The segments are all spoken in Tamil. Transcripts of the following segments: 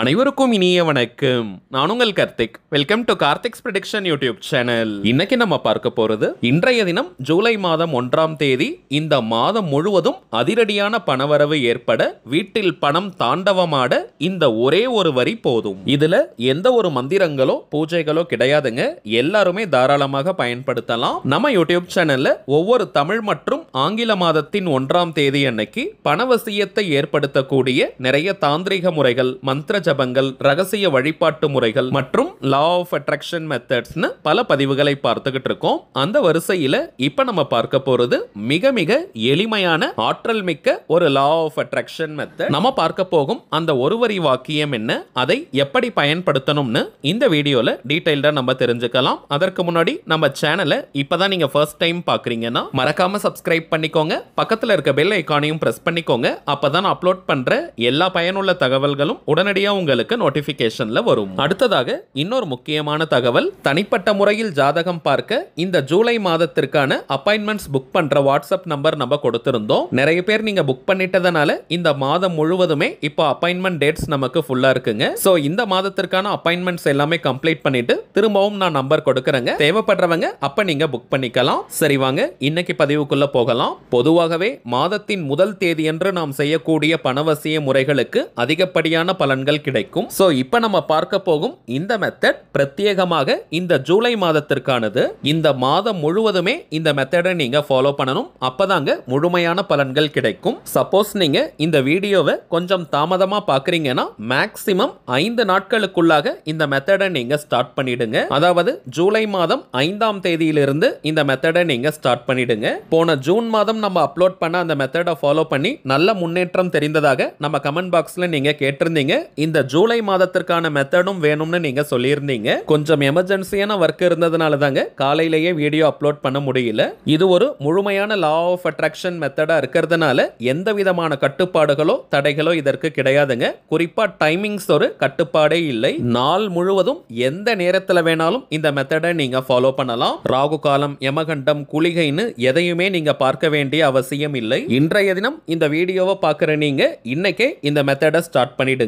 அனைவருக்கும் இனிய வணக்கம் நான் உங்கள் Karthik welcome to Karthik's production YouTube channel இன்னைக்கு நம்ம பார்க்க போறது இன்றைய தினம் ஜூலை மாதம் ஒன்றாம் தேதி இந்த மாதம் முழுவதும் அதிரடியான பணவரவு ஏற்பட வீட்டில் பணம் தாண்டவமாட இந்த ஒரே ஒரு வரி போதும் இதுல எந்த ஒரு மந்திரங்களோ பூஜைகளோ கிடையாதுங்க எல்லாருமே தாராளமாக பயன்படுத்தலாம் நம்ம யூடியூப் சேனல்ல ஒவ்வொரு தமிழ் மற்றும் ஆங்கில மாதத்தின் ஒன்றாம் தேதி அன்னைக்கு பணவசியத்தை ஏற்படுத்தக்கூடிய நிறைய தாந்திரிக முறைகள் மந்திர ஜபங்கள் ரகசிய வழிபாட்டு முறைகள் மற்றும் லா ஆஃப் அட்ராக்ஷன் மெத்தட்ஸ்னு பல பதிவுகளை பார்த்துக்கிட்டு இருக்கோம் அந்த வரிசையில் இப்போ நம்ம பார்க்க போகிறது மிக மிக எளிமையான ஆற்றல் மிக்க ஒரு லா ஆஃப் அட்ராக்ஷன் மெத்தட் நம்ம பார்க்க போகும் அந்த ஒருவரி வாக்கியம் என்ன அதை எப்படி பயன்படுத்தணும்னு இந்த வீடியோவில் டீட்டெயில்டாக நம்ம தெரிஞ்சுக்கலாம் அதற்கு முன்னாடி நம்ம சேனலை இப்போ தான் நீங்கள் ஃபர்ஸ்ட் டைம் பார்க்குறீங்கன்னா மறக்காமல் சப்ஸ்கிரைப் பண்ணிக்கோங்க பக்கத்தில் இருக்க பெல் ஐக்கானையும் ப்ரெஸ் பண்ணிக்கோங்க அப்போ தான் அப்லோட் பண்ணுற எல்லா பயனுள்ள தகவல்களும் உடனடியாக உங்களுக்கு நோட்டிபிகேஷன்ல வரும் அடுத்ததாக இன்னொரு முக்கியமான தகவல் தனிப்பட்ட முறையில் ஜாதகம் பார்க்க இந்த ஜூலை மாதத்திற்கான அப்பாயின்மெண்ட்ஸ் புக் பண்ற வாட்ஸ்அப் நம்பர் நம்ம கொடுத்திருந்தோம் நிறைய பேர் நீங்க புக் பண்ணிட்டதனால இந்த மாதம் முழுவதுமே இப்போ அப்பாயின்மெண்ட் டேட்ஸ் நமக்கு ஃபுல்லா இருக்குங்க சோ இந்த மாதத்திற்கான அப்பாயின்மெண்ட்ஸ் எல்லாமே கம்ப்ளீட் பண்ணிட்டு திரும்பவும் நான் நம்பர் கொடுக்கறேங்க தேவைப்படுறவங்க அப்ப நீங்க புக் பண்ணிக்கலாம் சரி வாங்க இன்னைக்கு பதிவுக்குள்ள போகலாம் பொதுவாகவே மாதத்தின் முதல் தேதியன்று நாம் செய்யக்கூடிய பணவசிய முறைகளுக்கு அதிகப்படியான பலன்கள் கிடைக்கும் ஸோ இப்போ நம்ம பார்க்க போகும் இந்த மெத்தட் பிரத்யேகமாக இந்த ஜூலை மாதத்திற்கானது இந்த மாதம் முழுவதுமே இந்த மெத்தடை நீங்க ஃபாலோ பண்ணணும் அப்பதாங்க முழுமையான பலன்கள் கிடைக்கும் சப்போஸ் நீங்க இந்த வீடியோவை கொஞ்சம் தாமதமா பாக்குறீங்கன்னா மேக்சிமம் ஐந்து நாட்களுக்குள்ளாக இந்த மெத்தடை நீங்க ஸ்டார்ட் பண்ணிடுங்க அதாவது ஜூலை மாதம் ஐந்தாம் தேதியிலிருந்து இந்த மெத்தடை நீங்க ஸ்டார்ட் பண்ணிடுங்க போன ஜூன் மாதம் நம்ம அப்லோட் பண்ண அந்த மெத்தடை ஃபாலோ பண்ணி நல்ல முன்னேற்றம் தெரிந்ததாக நம்ம கமெண்ட் பாக்ஸ்ல நீங்க கேட்டிருந்தீங்க இந்த ஜூலை மாதத்திற்கான மெத்தடும் வேணும்னு நீங்க சொல்லியிருந்தீங்க கொஞ்சம் எமர்ஜென்சியான ஒர்க் இருந்ததுனால தாங்க காலையிலேயே வீடியோ அப்லோட் பண்ண முடியல இது ஒரு முழுமையான லா ஆஃப் அட்ராக்ஷன் மெத்தடா இருக்கிறதுனால எந்த விதமான கட்டுப்பாடுகளோ தடைகளோ இதற்கு கிடையாதுங்க குறிப்பா டைமிங்ஸ் ஒரு கட்டுப்பாடே இல்லை நாள் முழுவதும் எந்த நேரத்தில் வேணாலும் இந்த மெத்தடை நீங்க ஃபாலோ பண்ணலாம் ராகு காலம் யமகண்டம் குளிகைன்னு எதையுமே நீங்க பார்க்க வேண்டிய அவசியம் இல்லை இன்றைய தினம் இந்த வீடியோவை பார்க்குற நீங்க இன்னைக்கே இந்த மெத்தடை ஸ்டார்ட் பண்ணிடுங்க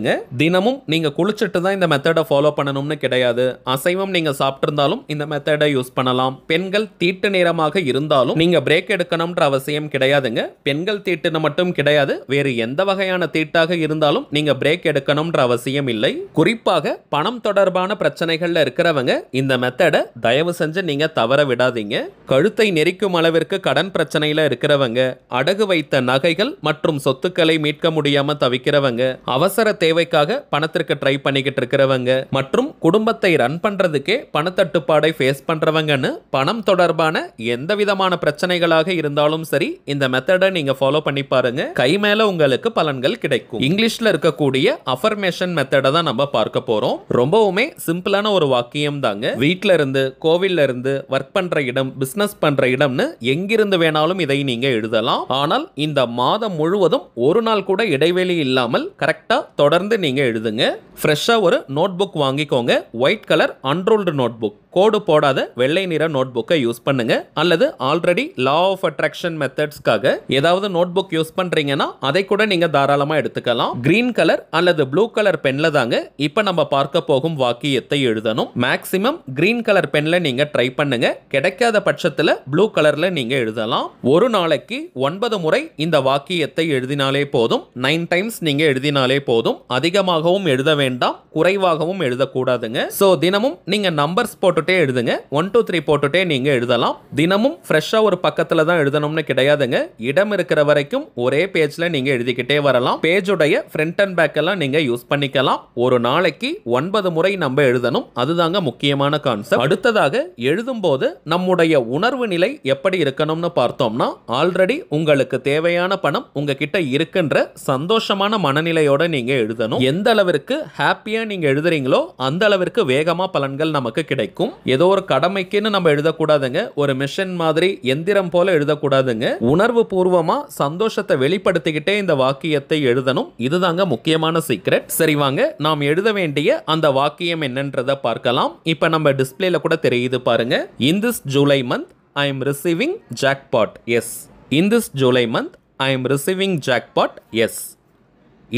தினமும் நீங்கள் குளிச்சுட்டு தான் இந்த மெத்தடை ஃபாலோ பண்ணணும்னு கிடையாது அசைவம் நீங்கள் சாப்பிட்ருந்தாலும் இந்த மெத்தடை யூஸ் பண்ணலாம் பெண்கள் தீட்டு நேரமாக இருந்தாலும் நீங்கள் பிரேக் எடுக்கணும்ன்ற அவசியம் கிடையாதுங்க பெண்கள் தீட்டுன்னு மட்டும் கிடையாது வேறு எந்த வகையான தீட்டாக இருந்தாலும் நீங்கள் பிரேக் எடுக்கணும்ன்ற அவசியம் இல்லை குறிப்பாக பணம் தொடர்பான பிரச்சனைகளில் இருக்கிறவங்க இந்த மெத்தடை தயவு செஞ்சு நீங்கள் தவற விடாதீங்க கழுத்தை நெரிக்கும் அளவிற்கு கடன் பிரச்சனையில் இருக்கிறவங்க அடகு வைத்த நகைகள் மற்றும் சொத்துக்களை மீட்க முடியாமல் தவிக்கிறவங்க அவசர தேவைக்காக பணத்திற்கு ட்ரை பண்ணிக்கிட்டு இருக்கிறவங்க மற்றும் குடும்பத்தை ரன் பண்றதுக்கே பணத்தட்டுப்பாடை ஃபேஸ் பண்றவங்கன்னு பணம் தொடர்பான எந்த விதமான பிரச்சனைகளாக இருந்தாலும் சரி இந்த மெத்தடை நீங்க ஃபாலோ பண்ணி பாருங்க கை மேல உங்களுக்கு பலன்கள் கிடைக்கும் இங்கிலீஷ்ல இருக்கக்கூடிய அஃபர்மேஷன் மெத்தடை தான் நம்ம பார்க்க போறோம் ரொம்பவுமே சிம்பிளான ஒரு வாக்கியம் தாங்க வீட்ல இருந்து கோவில்ல இருந்து ஒர்க் பண்ற இடம் பிசினஸ் பண்ற இடம்னு எங்கிருந்து வேணாலும் இதை நீங்க எழுதலாம் ஆனால் இந்த மாதம் முழுவதும் ஒரு நாள் கூட இடைவெளி இல்லாமல் கரெக்டா தொடர்ந்து நீங்க எழுதுங்க ஃப்ரெஷ்ஷாக ஒரு நோட் புக் வாங்கிக்கோங்க white colour unruled notebook கோடு போடாத வெள்ளை நிற நோட் புக்கை யூஸ் பண்ணுங்க அல்லது ஆல்ரெடி லா ஆஃப் அட்ராக்ஷன் மெத்தட்ஸ்க்காக ஏதாவது நோட் புக் யூஸ் பண்றீங்கன்னா அதை கூட நீங்க தாராளமா எடுத்துக்கலாம் கிரீன் கலர் அல்லது ப்ளூ கலர் பென்ல தாங்க இப்ப நம்ம பார்க்க போகும் வாக்கியத்தை எழுதணும் மேக்சிமம் கிரீன் கலர் பென்ல நீங்க ட்ரை பண்ணுங்க கிடைக்காத பட்சத்துல ப்ளூ கலர்ல நீங்க எழுதலாம் ஒரு நாளைக்கு ஒன்பது முறை இந்த வாக்கியத்தை எழுதினாலே போதும் நைன் டைம்ஸ் நீங்க எழுதினாலே போதும் அதிகமாகவும் எழுத வேண்டாம் குறைவாகவும் எழுதக்கூடாதுங்க சோ தினமும் நீங்க நம்பர்ஸ் போட்டு போட்டுட்டே எழுதுங்க ஒன் டூ த்ரீ போட்டுட்டே நீங்கள் எழுதலாம் தினமும் ஃப்ரெஷ்ஷாக ஒரு பக்கத்தில் தான் எழுதணும்னு கிடையாதுங்க இடம் இருக்கிற வரைக்கும் ஒரே பேஜில் நீங்கள் எழுதிக்கிட்டே வரலாம் பேஜுடைய ஃப்ரண்ட் அண்ட் பேக் எல்லாம் நீங்கள் யூஸ் பண்ணிக்கலாம் ஒரு நாளைக்கு ஒன்பது முறை நம்ம எழுதணும் அதுதாங்க முக்கியமான கான்செப்ட் அடுத்ததாக எழுதும்போது நம்முடைய உணர்வு நிலை எப்படி இருக்கணும்னு பார்த்தோம்னா ஆல்ரெடி உங்களுக்கு தேவையான பணம் உங்ககிட்ட இருக்கின்ற சந்தோஷமான மனநிலையோட நீங்க எழுதணும் எந்த அளவிற்கு ஹாப்பியா நீங்க எழுதுறீங்களோ அந்த அளவிற்கு வேகமா பலன்கள் நமக்கு கிடைக்கும் இருக்கும் ஏதோ ஒரு கடமைக்குன்னு நம்ம எழுதக்கூடாதுங்க ஒரு மிஷன் மாதிரி எந்திரம் போல எழுதக்கூடாதுங்க உணர்வு பூர்வமா சந்தோஷத்தை வெளிப்படுத்திக்கிட்டே இந்த வாக்கியத்தை எழுதணும் இதுதாங்க முக்கியமான சீக்ரெட் சரி வாங்க நாம் எழுத வேண்டிய அந்த வாக்கியம் என்னன்றதை பார்க்கலாம் இப்ப நம்ம டிஸ்பிளேல கூட தெரியுது பாருங்க in this July month I am receiving pot S in this July month I am receiving pot S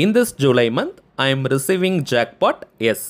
in this July month I am receiving jackpots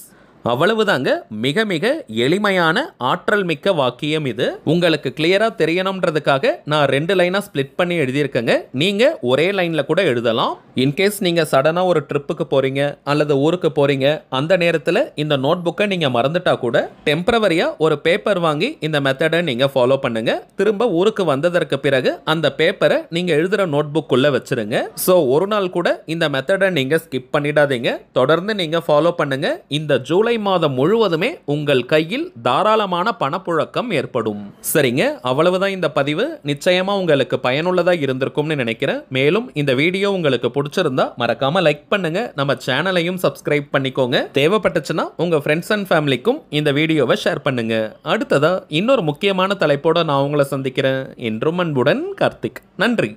அவ்வளவுதாங்க மிக மிக எளிமையான ஆற்றல் மிக்க வாக்கியம் இது உங்களுக்கு கிளியரா தெரியணும்ன்றதுக்காக நான் ரெண்டு லைனா ஸ்பிளிட் பண்ணி எழுதியிருக்கேங்க நீங்க ஒரே லைன்ல கூட எழுதலாம் இன்கேஸ் நீங்க சடனா ஒரு ட்ரிப்புக்கு போறீங்க அல்லது ஊருக்கு போறீங்க அந்த நேரத்தில் இந்த நோட் புக்கை நீங்க மறந்துட்டா கூட டெம்பரவரியா ஒரு பேப்பர் வாங்கி இந்த மெத்தடை நீங்க ஃபாலோ பண்ணுங்க திரும்ப ஊருக்கு வந்ததற்கு பிறகு அந்த பேப்பரை நீங்க எழுதுற நோட் புக்குள்ள வச்சிருங்க ஸோ ஒரு நாள் கூட இந்த மெத்தடை நீங்க ஸ்கிப் பண்ணிடாதீங்க தொடர்ந்து நீங்க ஃபாலோ பண்ணுங்க இந்த ஜூலை ஜூலை மாதம் முழுவதுமே உங்கள் கையில் தாராளமான பணப்புழக்கம் ஏற்படும் சரிங்க அவ்வளவுதான் இந்த பதிவு நிச்சயமா உங்களுக்கு பயனுள்ளதா இருந்திருக்கும்னு நினைக்கிறேன் மேலும் இந்த வீடியோ உங்களுக்கு பிடிச்சிருந்தா மறக்காம லைக் பண்ணுங்க நம்ம சேனலையும் சப்ஸ்கிரைப் பண்ணிக்கோங்க தேவைப்பட்டுச்சுன்னா உங்க ஃப்ரெண்ட்ஸ் அண்ட் ஃபேமிலிக்கும் இந்த வீடியோவை ஷேர் பண்ணுங்க அடுத்ததா இன்னொரு முக்கியமான தலைப்போட நான் உங்களை சந்திக்கிறேன் என்றும் அன்புடன் கார்த்திக் நன்றி